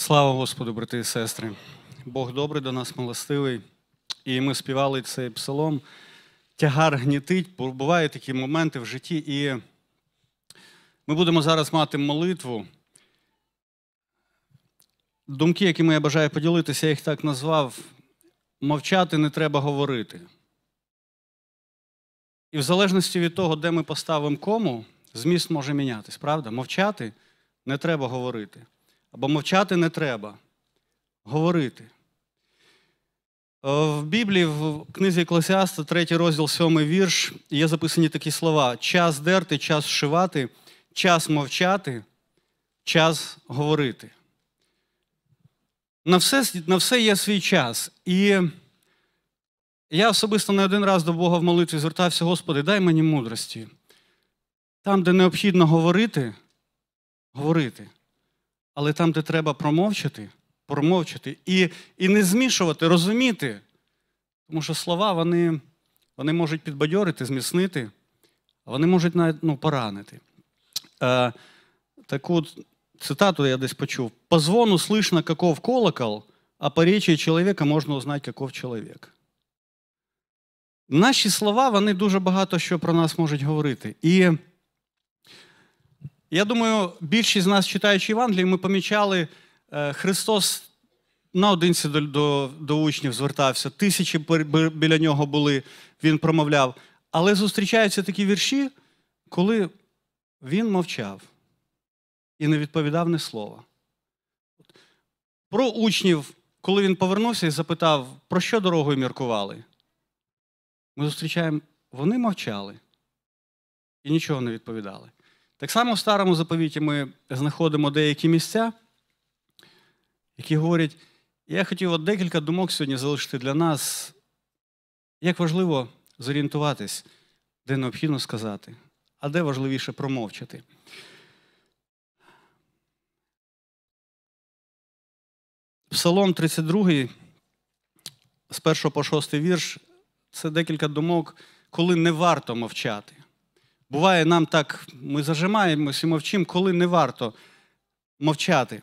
Слава Господу, брати і сестри! Бог добрий до нас милостивий. І ми співали цей псалом. Тягар гнітить, бувають такі моменти в житті. І ми будемо зараз мати молитву. Думки, якими я бажаю поділитися, я їх так назвав: мовчати не треба говорити. І в залежності від того, де ми поставимо кому, зміст може мінятись, правда? Мовчати не треба говорити або мовчати не треба, говорити. Е, в Біблії, в книзі Еклесіаста, 3 розділ, 7 вірш, є записані такі слова: час дерти, час шивати, час мовчати, час говорити. На все на все є свій час. І я особисто не один раз до Бога в молитві звертався, Господи, дай мені мудрості. Там, де необхідно говорити, говорити. Але там, де треба промовчати, промовчати і і не змішувати, розуміти. Тому що слова вони вони можуть підбадьорити, зміцнити, а вони можуть навіть ну, поранити. Е, Таку цитату я десь почув: по звону слышно, каков колокол, а по речі чоловіка можна узнати, каков чоловік. Наші слова вони дуже багато що про нас можуть говорити. І я думаю, більшість з нас, читаючи Євангелії, ми помічали, е, Христос наодинці до, до, до учнів звертався, тисячі біля нього були, він промовляв. Але зустрічаються такі вірші, коли він мовчав і не відповідав ні слова. Про учнів, коли він повернувся і запитав, про що дорогою міркували, ми зустрічаємо, вони мовчали і нічого не відповідали. Так само в старому заповіті ми знаходимо деякі місця, які говорять, я хотів от декілька думок сьогодні залишити для нас, як важливо зорієнтуватись, де необхідно сказати, а де важливіше промовчати. Псалом 32, з 1 по 6 вірш, це декілька думок, коли не варто мовчати. Буває, нам так ми зажимаємось і мовчимо, коли не варто мовчати.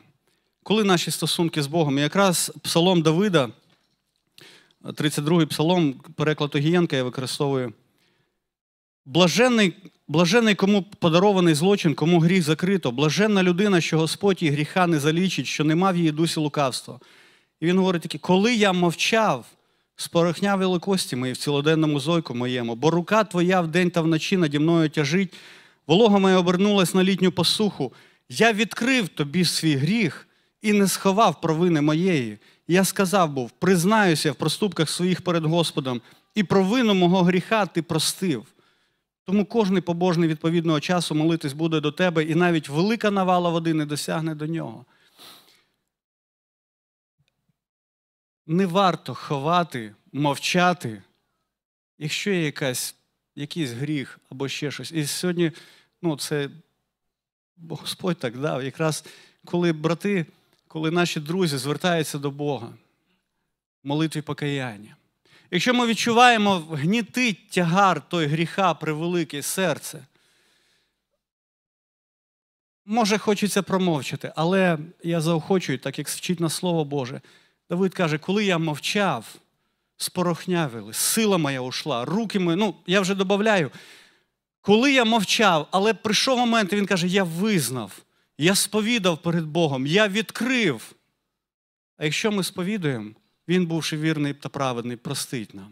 Коли наші стосунки з Богом? якраз псалом Давида, 32-й псалом, переклад Огієнка я використовую. Блаженний, блаженний, кому подарований злочин, кому гріх закрито, блаженна людина, що Господь її гріха не залічить, що нема в її дусі лукавства. І він говорить таке, коли я мовчав, спорохня великості мої в цілоденному зойку моєму, бо рука твоя вдень та вночі наді мною тяжить, волога моя обернулась на літню посуху. Я відкрив тобі свій гріх і не сховав провини моєї. Я сказав був: признаюся в проступках своїх перед Господом, і провину мого гріха ти простив. Тому кожний побожний відповідного часу молитись буде до тебе, і навіть велика навала води не досягне до нього. не варто ховати, мовчати, якщо є якась, якийсь гріх або ще щось. І сьогодні, ну, це Господь так дав. Якраз коли брати, коли наші друзі звертаються до Бога, молитві покаяння. Якщо ми відчуваємо, гнітить тягар той гріха превелике серце, може хочеться промовчати, але я заохочую, так як вчить нас Слово Боже. Давид каже, коли я мовчав, спорохнявили, сила моя ушла, руки мої, ну, я вже додаю. Коли я мовчав, але прийшов момент, він каже, я визнав, я сповідав перед Богом, я відкрив. А якщо ми сповідуємо, він, бувши вірний та праведний, простить нам.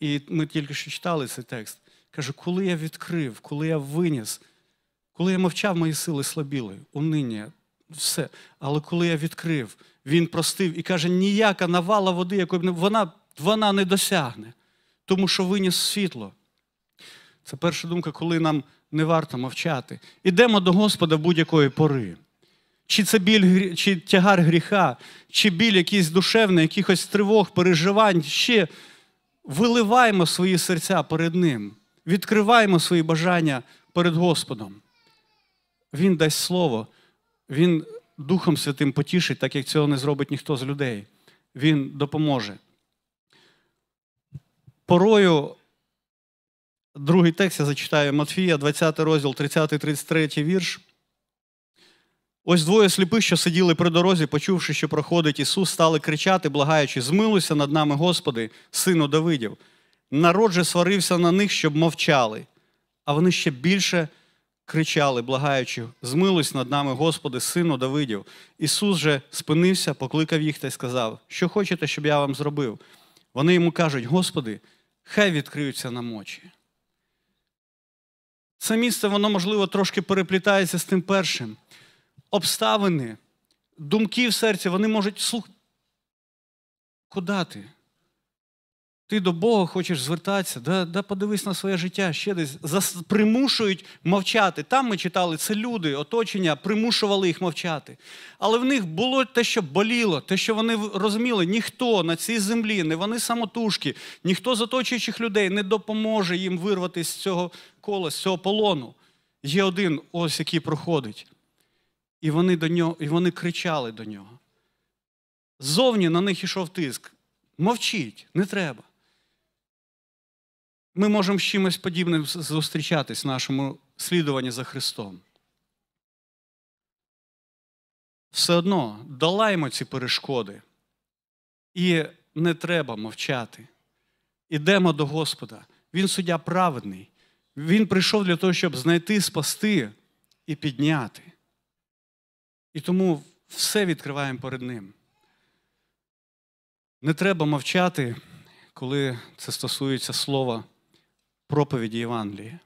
І ми тільки що читали цей текст. Каже, коли я відкрив, коли я виніс, коли я мовчав, мої сили слабіли, унині все. Але коли я відкрив, він простив і каже, ніяка навала води, якої б вона, вона не досягне, тому що виніс світло. Це перша думка, коли нам не варто мовчати. Ідемо до Господа будь-якої пори. Чи це біль, чи тягар гріха, чи біль якийсь душевний, якихось тривог, переживань. Ще виливаємо свої серця перед Ним, відкриваємо свої бажання перед Господом. Він дасть слово, Він Духом Святим потішить, так як цього не зробить ніхто з людей. Він допоможе. Порою, другий текст я зачитаю Матфія, 20 розділ, 30-33 вірш. Ось двоє сліпих, що сиділи при дорозі, почувши, що проходить Ісус, стали кричати, благаючи, змилуйся над нами, Господи, сину Давидів. Народ же сварився на них, щоб мовчали, а вони ще більше кричали, благаючи, змилусь над нами, Господи, сину Давидів. Ісус же спинився, покликав їх та й сказав, що хочете, щоб я вам зробив. Вони йому кажуть, Господи, хай відкриються нам очі. Це місце, воно, можливо, трошки переплітається з тим першим. Обставини, думки в серці, вони можуть слухати. Куди ти? Ти до Бога хочеш звертатися, да да подивись на своє життя ще десь. Зас... Примушують мовчати. Там ми читали, це люди, оточення, примушували їх мовчати. Але в них було те, що боліло, те, що вони розуміли, ніхто на цій землі, не вони самотужки, ніхто з оточуючих людей не допоможе їм вирватися з цього кола, з цього полону. Є один, ось який проходить. І вони до нього, і вони кричали до нього. Ззовні на них ішов тиск. Мовчіть, не треба ми можемо з чимось подібним зустрічатись в нашому слідуванні за Христом. Все одно долаймо ці перешкоди, і не треба мовчати. Ідемо до Господа. Він суддя праведний. Він прийшов для того, щоб знайти, спасти і підняти. І тому все відкриваємо перед Ним. Не треба мовчати, коли це стосується слова проповіді Євангелії,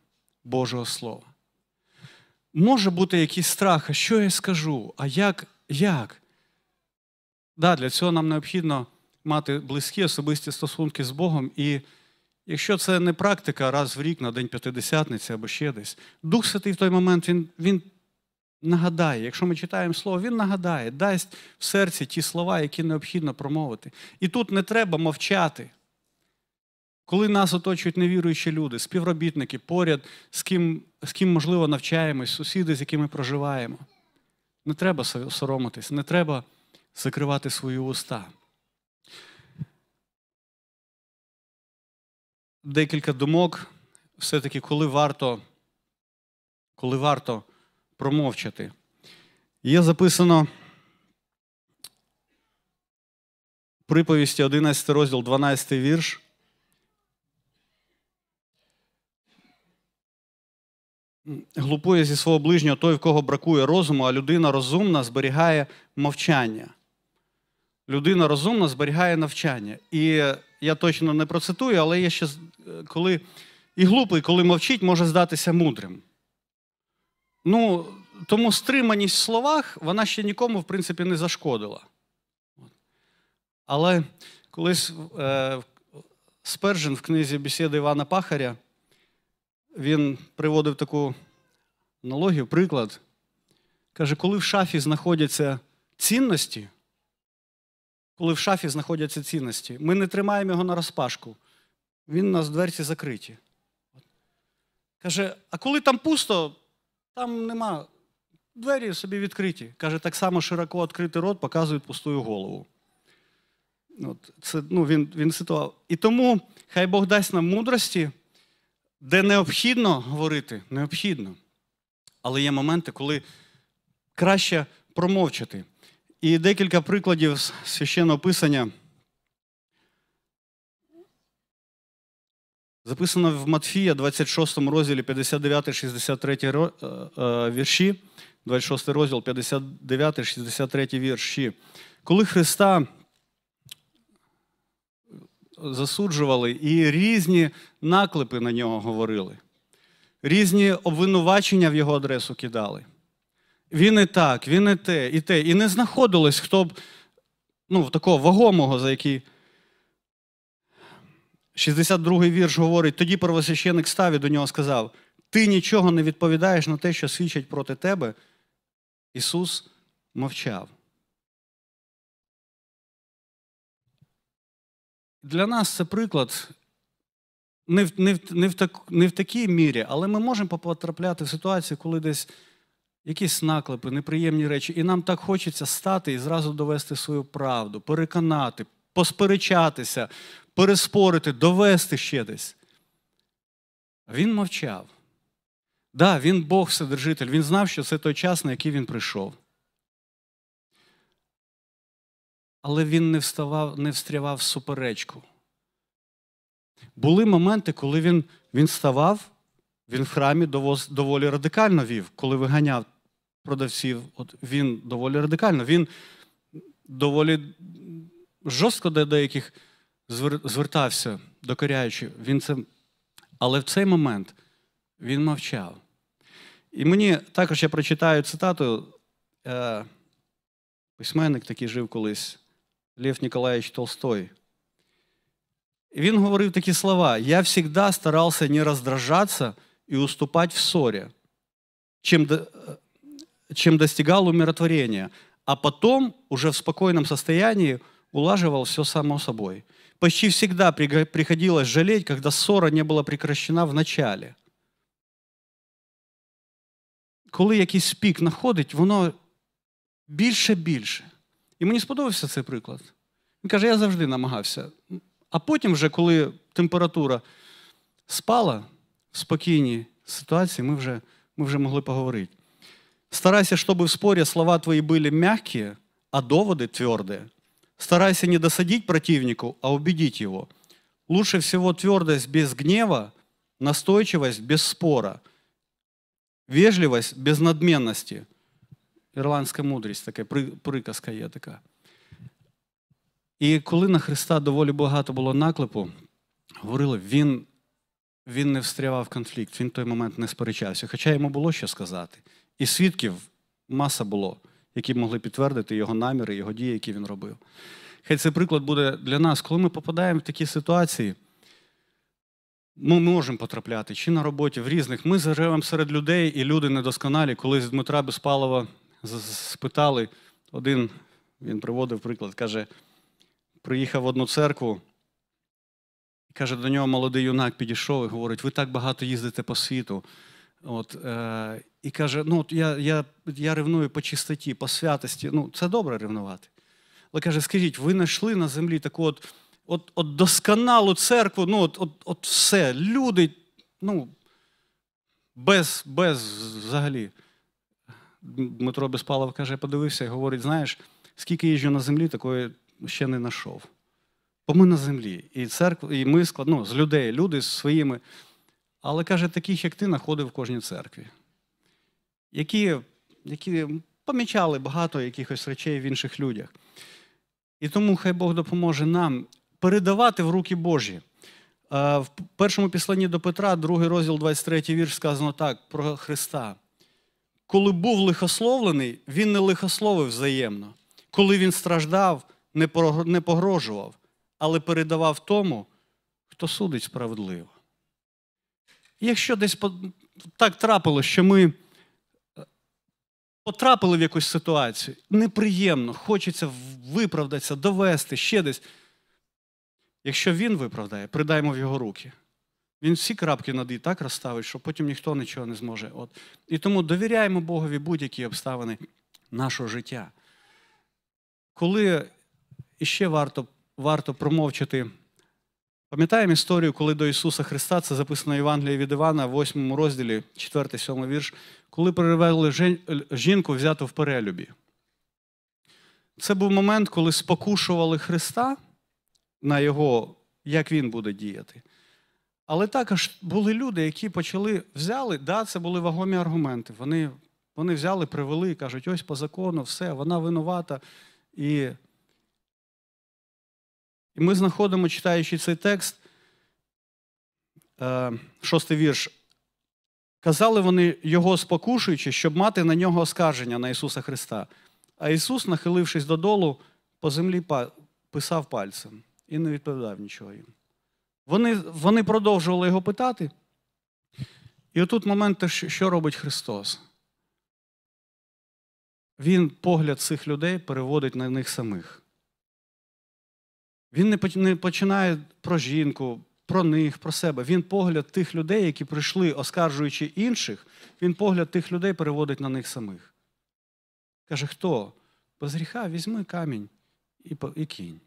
Божого Слова. Може бути якийсь страх, а що я скажу, а як? як? Да, Для цього нам необхідно мати близькі особисті стосунки з Богом. І якщо це не практика раз в рік на День П'ятидесятниці або ще десь, Дух Святий в той момент він, він нагадає, якщо ми читаємо слово, він нагадає, дасть в серці ті слова, які необхідно промовити. І тут не треба мовчати. Коли нас оточують невіруючі люди, співробітники, поряд, з ким, з ким можливо, навчаємось, сусіди, з якими проживаємо, не треба соромитись, не треба закривати свої уста. Декілька думок, все-таки, коли варто коли варто промовчати. Є записано приповісті 11 розділ, 12 вірш. глупує зі свого ближнього той, в кого бракує розуму, а людина розумна зберігає мовчання. Людина розумна зберігає навчання. І я точно не процитую, але є ще е, коли і глупий, коли мовчить, може здатися мудрим. Ну, тому стриманість в словах вона ще нікому, в принципі, не зашкодила. Але колись е, е, Спержин в книзі бесіди Івана Пахаря він приводив таку аналогію, приклад. Каже, коли в шафі знаходяться цінності, коли в шафі знаходяться цінності, ми не тримаємо його на розпашку. Він у нас дверці закриті. Каже, а коли там пусто, там нема. Двері собі відкриті. Каже, так само широко відкритий рот показує пустую голову. От, це, ну, Він він ситуав. І тому хай Бог дасть нам мудрості де необхідно говорити, необхідно. Але є моменти, коли краще промовчати. І декілька прикладів з священного писання. Записано в Матфія, 26 розділі 59, 63 е, е, вірші, 26 розділ, 59, 63 вірші. Коли Христа засуджували і різні наклепи на нього говорили, різні обвинувачення в його адресу кидали. Він і так, він і те, і те. І не знаходилось, хто б ну, такого вагомого, за який. 62-й вірш говорить: тоді первосвященик став і до нього сказав: Ти нічого не відповідаєш на те, що свідчать проти тебе. Ісус мовчав. Для нас це приклад не в не, в, не, в, так, не в такій мірі, але ми можемо потрапляти в ситуацію, коли десь якісь наклепи, неприємні речі, і нам так хочеться стати і зразу довести свою правду, переконати, посперечатися, переспорити, довести ще десь. Він мовчав. Да, він Бог Вседержитель, він знав, що це той час, на який він прийшов. але він не вставав, не встрявав в суперечку. Були моменти, коли він він ставав, він в храмі доволі радикально вів, коли виганяв продавців, от він доволі радикально, він доволі жорстко до деяких звертався, докоряючи. Він це... Але в цей момент він мовчав. І мені також я прочитаю цитату. Е, письменник такий жив колись. Лев Николаевич Толстой. І він говорив такі слова: Я завжди старався не роздражатися і уступати в ссорі, чим, э, чем достигал умиротворения, а потом уже в спокойном состоянии улаживал все само собой. Почти всегда приходилось жалеть, когда ссора не была прекращена в начале. Коли якийсь пік находить, воно більше-більше. І мені сподобався цей приклад. Він каже, я завжди намагався. А потім, вже, коли температура спала в спокійній ситуації, ми вже ми вже могли поговорити. Старайся, щоб в спорі слова твої були м’які, а доводи тверді. Старайся не досадити противнику, а убедить його. Лучше всего твердость без гнева, настойчивость без спора, вежливость без надменности – Ірландська мудрість, така приказка є така. І коли на Христа доволі багато було наклепу, говорили, він він не встрявав в конфлікт, він в той момент не сперечався. Хоча йому було що сказати. І свідків маса було, які могли підтвердити його наміри, його дії, які він робив. Хай цей приклад буде для нас, коли ми попадаємо в такі ситуації, ми можемо потрапляти чи на роботі в різних. Ми заживемо серед людей, і люди недосконалі, колись Дмитра Безпалова спитали, один він приводив приклад, каже, приїхав в одну церкву, і каже, до нього молодий юнак підійшов і говорить: ви так багато їздите по світу. От, е, І каже, ну я я, я ревную по чистоті, по святості. Ну, це добре ревнувати. Але каже, скажіть, ви знайшли на землі таку от от, от досконалу церкву, ну от от, от все, люди, ну, без, без взагалі. Дмитро Безпалов каже, подивився і говорить: знаєш, скільки їжджу на землі, такої ще не знайшов. Бо ми на землі. І церква, і ми ну, з людей, люди з своїми. Але каже, таких, як ти, знаходив в кожній церкві, які які помічали багато якихось речей в інших людях. І тому хай Бог допоможе нам передавати в руки Божі. Е, в першому післанні до Петра, другий розділ, 23 вірш, сказано так: про Христа коли був лихословлений, він не лихословив взаємно. Коли він страждав, не погрожував, але передавав тому, хто судить справедливо. Якщо десь так трапилося, що ми е, потрапили в якусь ситуацію, неприємно, хочеться виправдатися, довести ще десь. Якщо він виправдає, придаймо в його руки. Він всі крапки над «і» так розставить, що потім ніхто нічого не зможе. От. І тому довіряємо Богові будь-які обставини нашого життя. Коли іще варто варто промовчати, пам'ятаємо історію, коли до Ісуса Христа, це записано в Євангелії від Івана, 8 розділі, 4-7 вірш, коли перевели жінку, взяту в перелюбі. Це був момент, коли спокушували Христа на його, як він буде діяти. Але також були люди, які почали взяли, да, це були вагомі аргументи. Вони вони взяли, привели і кажуть, ось по закону, все, вона винувата. І, і ми знаходимо, читаючи цей текст, е, шостий вірш. Казали вони його спокушуючи, щоб мати на нього оскарження на Ісуса Христа. А Ісус, нахилившись додолу, по землі писав пальцем і не відповідав нічого їм. Вони вони продовжували його питати. І отут момент, що робить Христос. Він погляд цих людей переводить на них самих. Він не починає про жінку, про них, про себе. Він погляд тих людей, які прийшли, оскаржуючи інших, він погляд тих людей переводить на них самих. Каже, хто без гріха візьми камінь і кінь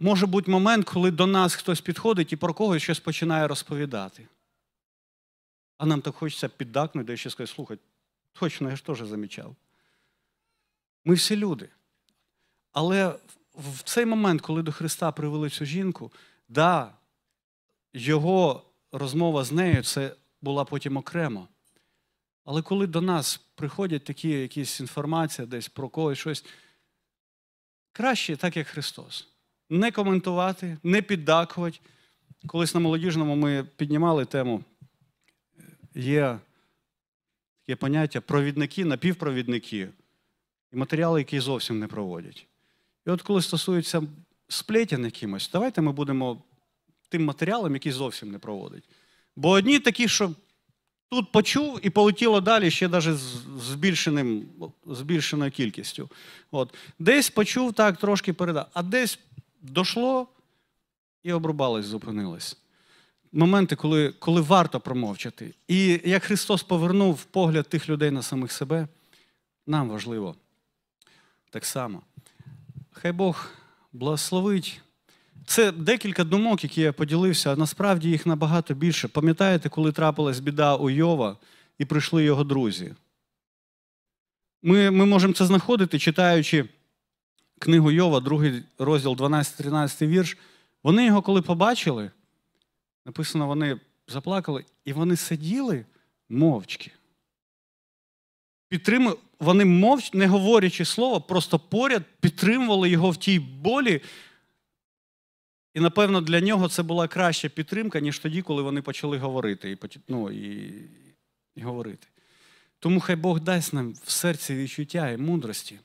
може бути момент, коли до нас хтось підходить і про когось щось починає розповідати. А нам так хочеться піддакнути і ще сказати, слухай, точно я ж теж замічав. Ми всі люди. Але в цей момент, коли до Христа привели цю жінку, да, його розмова з нею це була потім окремо. Але коли до нас приходять такі якісь інформації, десь про когось щось, краще, так як Христос не коментувати, не піддакувати. Колись на молодіжному ми піднімали тему. Е, є таке поняття провідники, напівпровідники і матеріали, які зовсім не проводять. І от коли стосується сплетен якимось, давайте ми будемо тим матеріалом, який зовсім не проводить. Бо одні такі, що тут почув і полетіло далі ще навіть з збільшеною кількістю. От. Десь почув, так, трошки передав, а десь дошло і обрубалось, зупинилось. Моменти, коли коли варто промовчати. І як Христос повернув погляд тих людей на самих себе, нам важливо так само. Хай Бог благословить. Це декілька думок, які я поділився, а насправді їх набагато більше. Пам'ятаєте, коли трапилась біда у Йова і прийшли його друзі? Ми, Ми можемо це знаходити, читаючи книгу Йова, другий розділ 12-13 вірш. Вони його, коли побачили, написано, вони заплакали, і вони сиділи мовчки. Підтримує, вони мовчки, не говорячи слова, просто поряд підтримували його в тій болі. І, напевно, для нього це була краща підтримка, ніж тоді, коли вони почали говорити і ну, і, і говорити. Тому хай Бог дасть нам в серці відчуття і мудрості.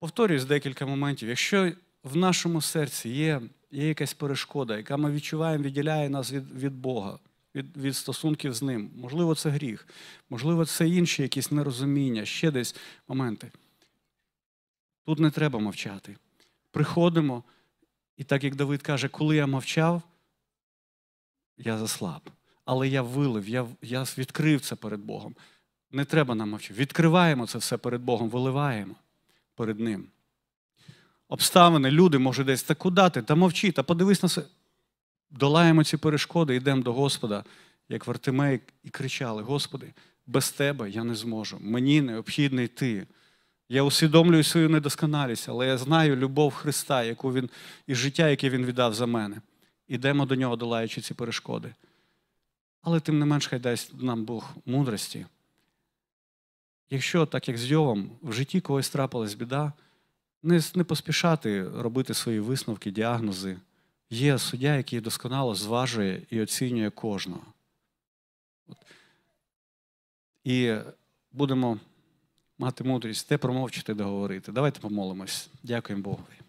Повторюсь декілька моментів. Якщо в нашому серці є є якась перешкода, яка ми відчуваємо, відділяє нас від від Бога, від від стосунків з Ним, можливо, це гріх, можливо, це інші якісь нерозуміння, ще десь моменти. Тут не треба мовчати. Приходимо, і так як Давид каже, коли я мовчав, я заслаб. Але я вилив, я я відкрив це перед Богом. Не треба нам мовчати. Відкриваємо це все перед Богом, виливаємо перед ним. Обставини, люди, може, десь та куди ти, та мовчи, та подивись на себе. Долаємо ці перешкоди, йдемо до Господа, як Вартимей, і кричали: Господи, без тебе я не зможу. Мені необхідний Ти. Я усвідомлюю свою недосконалість, але я знаю любов Христа, яку Він і життя, яке Він віддав за мене. Ідемо до нього, долаючи ці перешкоди. Але тим не менш, хай дасть нам Бог мудрості якщо, так як з Йовом, в житті когось трапилась біда, не не поспішати робити свої висновки, діагнози. Є суддя, який досконало зважує і оцінює кожного. От. І будемо мати мудрість те промовчити, де говорити. Давайте помолимось. Дякуємо Богу.